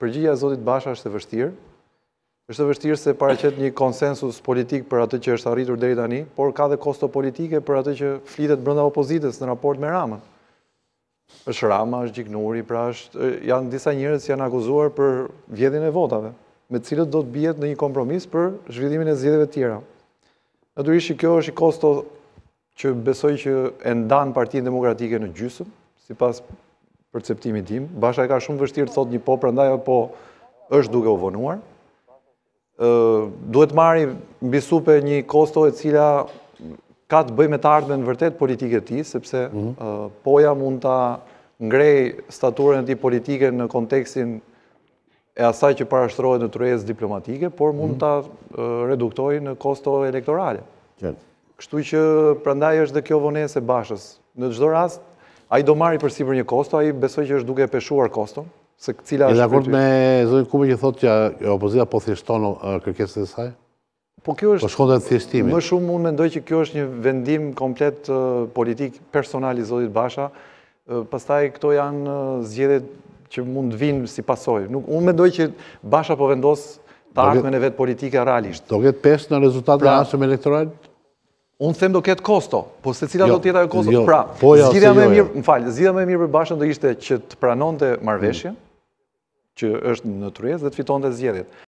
përgjigja e Zotit Basha është e vështirë. Është e vështirë se paraqet një konsensus politik për atë që është arritur deri tani, por ka dhe kosto politike për atë që flitet brenda opozitës në raport me Ramën. Është Rama, është Gjiknuri, pra është janë disa njerëz që janë akuzuar për vjedhjen e votave, me të cilët do të bihet në një kompromis për zhvillimin e zgjedhjeve të tjera. Natyrisht kjo është i kosto që besoj që e ndan Partinë Demokratike në gjysmë, sipas përceptimi tim. Basha e ka shumë vështirë të thot një po, prandaj e po është duke uvonuar. Duhet marri në bisupe një kosto e cila ka të bëj me të ardhme në vërtet politike ti, sepse mhm. poja mund të ngrej staturën e ti politike në kontekstin e asaj që parashtrojë në trujes diplomatike, por mund mhm. të reduktoj në kosto elektorale. Kështu që prandaj është dhe kjo e bashës. Në të rast, A i do marri për si për një kosto, a i besoj që është duke e peshuar kosto? Se cila është... E dhe akord me zonjë kumë që thotë që opozita po thjeshtonë uh, kërkesët e saj? Po kjo është... Po shkondë e thjeshtimi. Më shumë unë mendoj që kjo është një vendim komplet uh, politik personal i zonjët basha. Uh, pastaj këto janë zgjede që mund të vinë si pasoj. Unë mendoj që basha po vendosë të akmen e vetë politike realisht. Do këtë peshë në rezultatë në pra- asëm elektoralit? Unë them do ketë kosto, po se cila jo, do tjetë ajo kosto, jo, pra, po zgjida me jo, mirë, më falj, zgjidja me mirë për bashkën do ishte që të pranon të marveshje, mm. që është në të dhe të fiton të zgjedit.